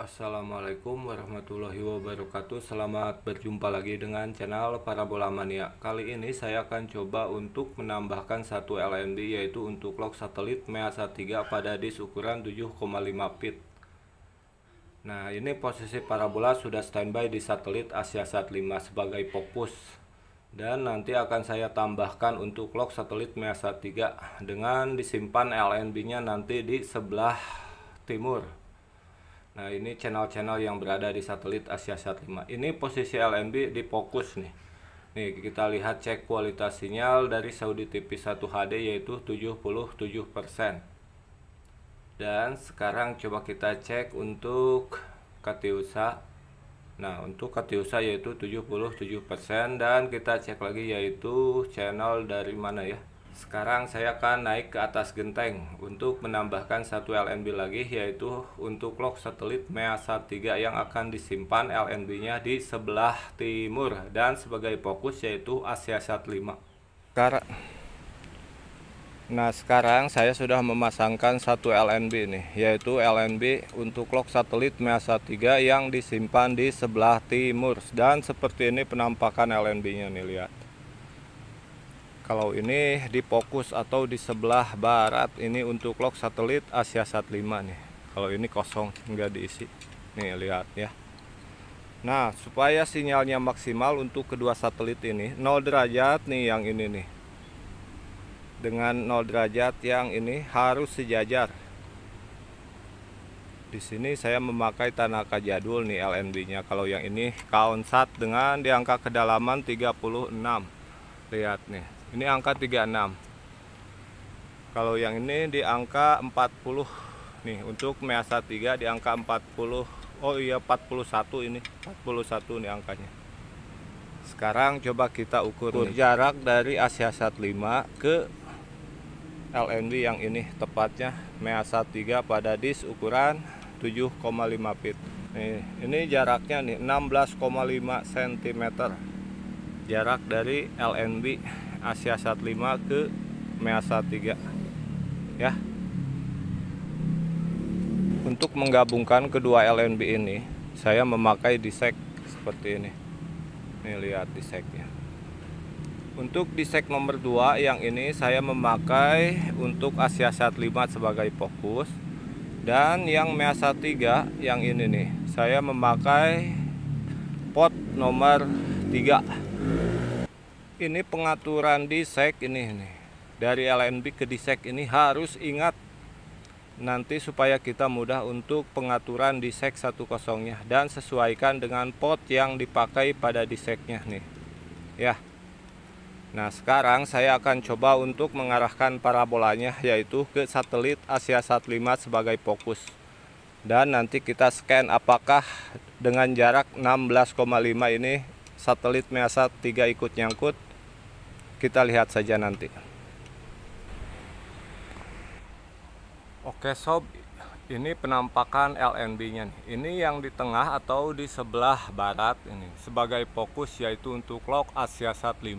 Assalamualaikum warahmatullahi wabarakatuh Selamat berjumpa lagi dengan channel Parabola Mania Kali ini saya akan coba untuk menambahkan satu LND yaitu untuk log satelit MEASA 3 pada disk ukuran 7,5 feet Nah ini posisi parabola sudah standby di satelit AsiaSat 5 sebagai fokus Dan nanti akan saya tambahkan untuk log satelit MEASA 3 Dengan disimpan LNB nya nanti di sebelah timur Nah, ini channel-channel yang berada di satelit asia Sat 5. Ini posisi LNB di fokus nih. Nih, kita lihat cek kualitas sinyal dari Saudi TV 1 HD yaitu 77%. Dan sekarang coba kita cek untuk Katiusa. Nah, untuk Katiusa yaitu 77% dan kita cek lagi yaitu channel dari mana ya? Sekarang saya akan naik ke atas genteng untuk menambahkan satu LNB lagi yaitu untuk log satelit MEASAT 3 yang akan disimpan LNB-nya di sebelah timur dan sebagai fokus yaitu AsiaSat 5. Nah sekarang saya sudah memasangkan satu LNB ini, yaitu LNB untuk log satelit MEASA 3 yang disimpan di sebelah timur dan seperti ini penampakan LNB nya nih lihat kalau ini di fokus atau di sebelah barat ini untuk lok satelit Asia Sat 5 nih kalau ini kosong nggak diisi nih lihat ya Nah supaya sinyalnya maksimal untuk kedua satelit ini 0 derajat nih yang ini nih dengan 0 derajat yang ini harus sejajar di sini saya memakai tanah kajadul nih LNB-nya. Kalau yang ini Sat dengan di angka kedalaman 36. Lihat nih ini angka 36 kalau yang ini di angka 40 nih untuk measa 3 di angka 40 oh iya 41 ini 41 ini angkanya sekarang coba kita ukur, ukur jarak dari Asia Sat 5 ke LNB yang ini tepatnya measa 3 pada disk ukuran 7,5 feet nih ini jaraknya nih 16,5 cm jarak dari LNB Asia Sat 5 ke Measa 3 ya untuk menggabungkan kedua LNB ini saya memakai disek seperti ini ini lihat diseknya untuk disek nomor 2 yang ini saya memakai untuk Asia Sat 5 sebagai fokus dan yang Measa 3 yang ini nih saya memakai pot nomor 3 ini pengaturan di sek ini nih dari LNB ke disek ini harus ingat nanti supaya kita mudah untuk pengaturan di sek satu kosongnya dan sesuaikan dengan pot yang dipakai pada diseknya nih ya Nah sekarang saya akan coba untuk mengarahkan parabolanya yaitu ke satelit Asia Sat 5 sebagai fokus dan nanti kita scan apakah dengan jarak 16,5 ini satelit Measat 3 ikut nyangkut kita lihat saja nanti. Oke sob, ini penampakan LNB-nya nih. Ini yang di tengah atau di sebelah barat ini sebagai fokus yaitu untuk log Asia Sat 5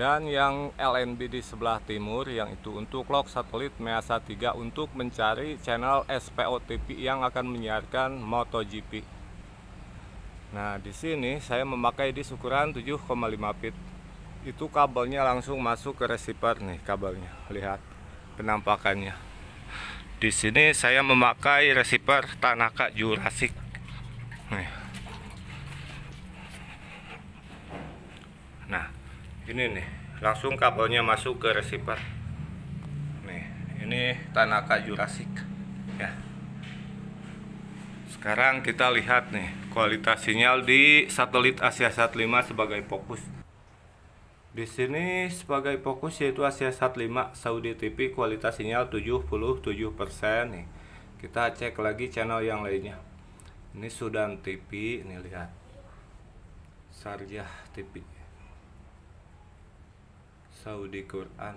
dan yang LNB di sebelah timur yang itu untuk log satelit MEASA 3 untuk mencari channel SPOTV yang akan menyiarkan MotoGP. Nah, di sini saya memakai di ukuran 7,5 feet itu kabelnya langsung masuk ke receiver nih kabelnya lihat penampakannya di sini saya memakai receiver Tanaka Jurassic nih. nah ini nih langsung kabelnya masuk ke receiver nih ini Tanaka Jurassic ya sekarang kita lihat nih kualitas sinyal di satelit Asia Sat 5 sebagai fokus di sini sebagai fokus yaitu Asia Sat 5 Saudi TV kualitas sinyal 77% nih. Kita cek lagi channel yang lainnya. Ini Sudan TV, ini lihat. Sarjah TV. Saudi Quran.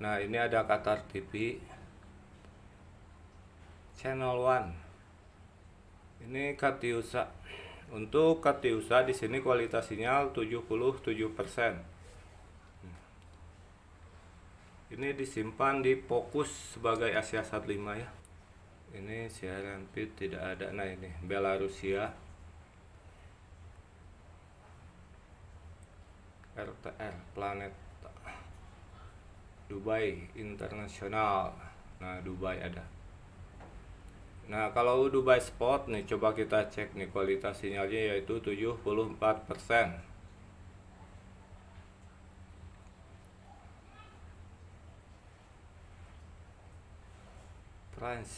Nah, ini ada Qatar TV. Channel One ini Katiusa untuk Katiusa di sini kualitas sinyal 77% ini disimpan di fokus sebagai Asia Sat 5 ya ini siaran pit tidak ada nah ini Belarusia RTR planet Dubai Internasional nah Dubai ada Nah, kalau Dubai Sport nih coba kita cek nih kualitas sinyalnya yaitu 74%. Trans.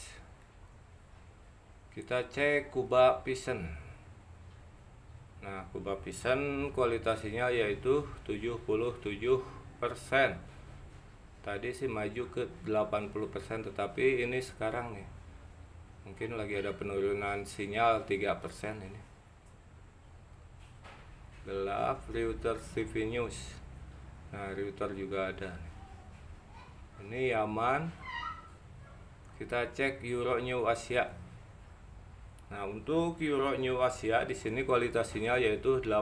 Kita cek Kuba Pisen Nah, Kuba Pisen kualitas sinyal yaitu 77%. Tadi sih maju ke 80% tetapi ini sekarang nih mungkin lagi ada penurunan sinyal 3% ini gelap router TV News nah router juga ada ini Yaman kita cek Euro New Asia nah untuk Euro New Asia di sini kualitas sinyal yaitu 80%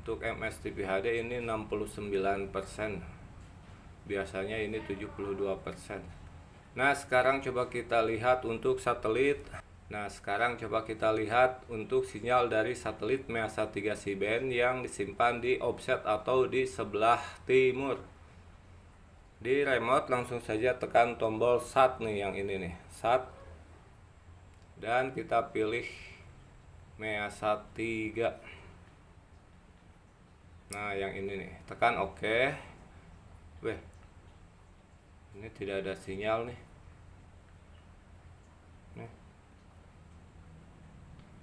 untuk MSTPHD ini 69% biasanya ini 72% nah sekarang coba kita lihat untuk satelit nah sekarang coba kita lihat untuk sinyal dari satelit MEASA 3 C-band yang disimpan di offset atau di sebelah timur di remote langsung saja tekan tombol SAT nih yang ini nih SAT dan kita pilih MEASA 3 nah yang ini nih tekan oke okay. weh ini tidak ada sinyal nih nih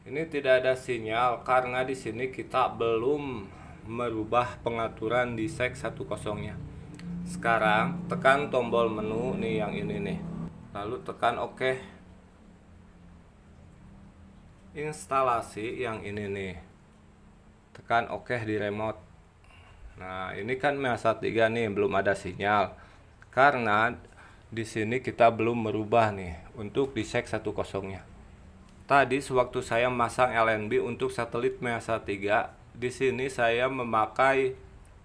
ini tidak ada sinyal karena di sini kita belum merubah pengaturan di sek 10 nya sekarang tekan tombol menu nih yang ini nih lalu tekan OK. instalasi yang ini nih tekan OK di remote Nah, ini kan masa 3 nih belum ada sinyal. Karena di sini kita belum merubah nih untuk di sek 10 nya Tadi sewaktu saya masang LNB untuk satelit Measa 3, di sini saya memakai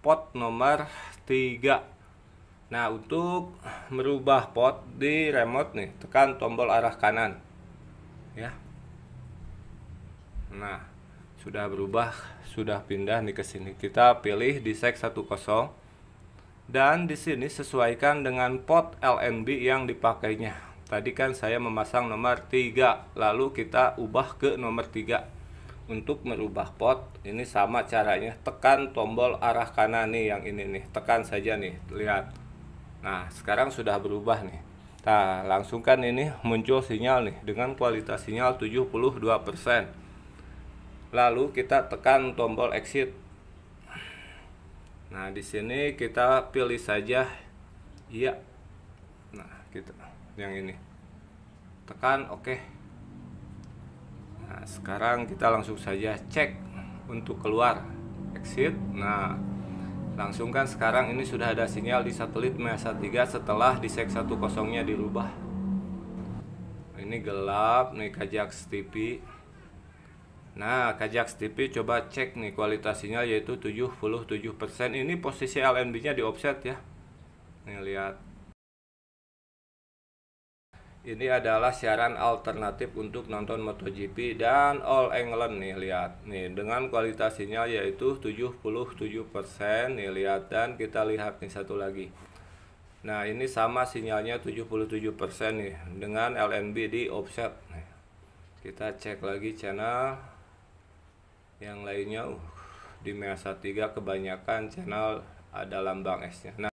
pot nomor 3. Nah, untuk merubah pot di remote nih, tekan tombol arah kanan. Ya. Nah, sudah berubah, sudah pindah nih ke sini. Kita pilih di seg 10 dan di sini sesuaikan dengan pot LNB yang dipakainya. Tadi kan saya memasang nomor 3, lalu kita ubah ke nomor 3. Untuk merubah pot, ini sama caranya. Tekan tombol arah kanan nih yang ini nih. Tekan saja nih, lihat. Nah, sekarang sudah berubah nih. Nah, langsungkan ini muncul sinyal nih dengan kualitas sinyal 72% lalu kita tekan tombol exit nah di sini kita pilih saja iya nah kita gitu. yang ini tekan oke okay. nah sekarang kita langsung saja cek untuk keluar exit nah langsung kan sekarang ini sudah ada sinyal di satelit MESA 3 setelah di sek 10 nya dirubah ini gelap nih kajak TV Nah, Kajak TV coba cek nih kualitas sinyal yaitu 77%. Ini posisi LNB-nya di offset ya. Nih lihat. Ini adalah siaran alternatif untuk nonton MotoGP dan All England nih lihat. Nih dengan kualitas sinyal yaitu 77% nih lihat dan kita lihat nih satu lagi. Nah, ini sama sinyalnya 77% nih dengan LNB di offset Kita cek lagi channel yang lainnya uh, di Measa 3 kebanyakan channel ada uh, lambang nya nah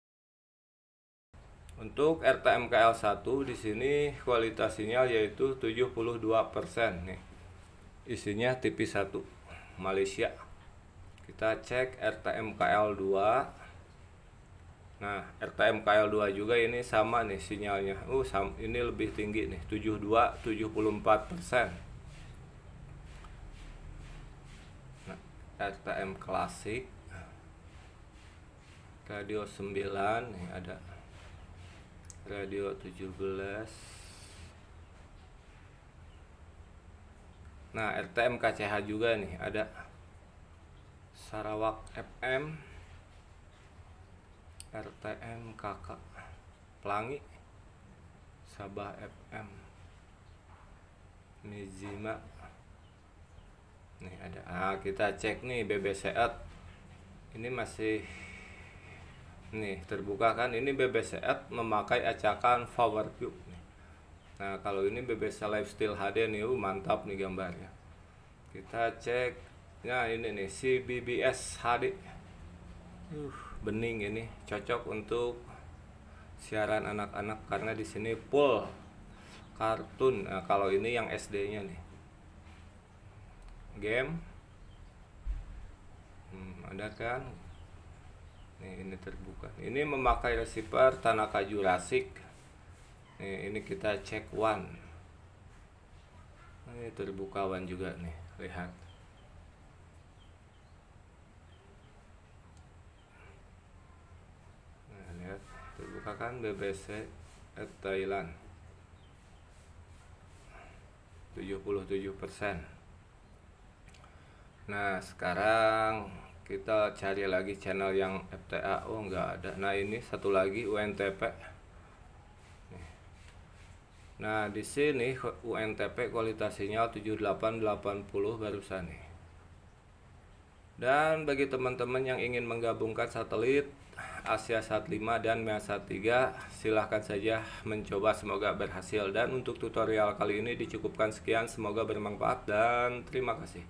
untuk RTMKL 1 di sini kualitas sinyal yaitu 72% nih isinya TV 1 Malaysia kita cek RTMKL 2 nah RTMKL 2 juga ini sama nih sinyalnya uh ini lebih tinggi nih 72 74% RTM klasik radio 9 nih ada radio 17 nah RTM KCH juga nih ada Sarawak FM RTM KK Pelangi Sabah FM Mizima nih ada ah, kita cek nih BBCet ini masih nih terbuka kan ini BBCet memakai acakan power cube nih. nah kalau ini BBC live steel HD nih uh, mantap nih gambarnya kita cek nah ini nih si BBS HD uh, bening ini cocok untuk siaran anak-anak karena di sini full kartun nah, kalau ini yang SD-nya nih game hmm, ada kan nih, ini terbuka ini memakai receiver Tanaka Jurassic nih, ini kita cek one nah, ini terbuka one juga nih lihat nah, terbuka kan BBC at Thailand 77 persen Nah, sekarang kita cari lagi channel yang FTA. Oh, nggak ada. Nah, ini satu lagi UNTP. Nah, di sini UNTP kualitas sinyal 7880 barusan nih. Dan bagi teman-teman yang ingin menggabungkan satelit Asia Sat 5 dan Sat 3, silahkan saja mencoba semoga berhasil. Dan untuk tutorial kali ini dicukupkan sekian, semoga bermanfaat dan terima kasih.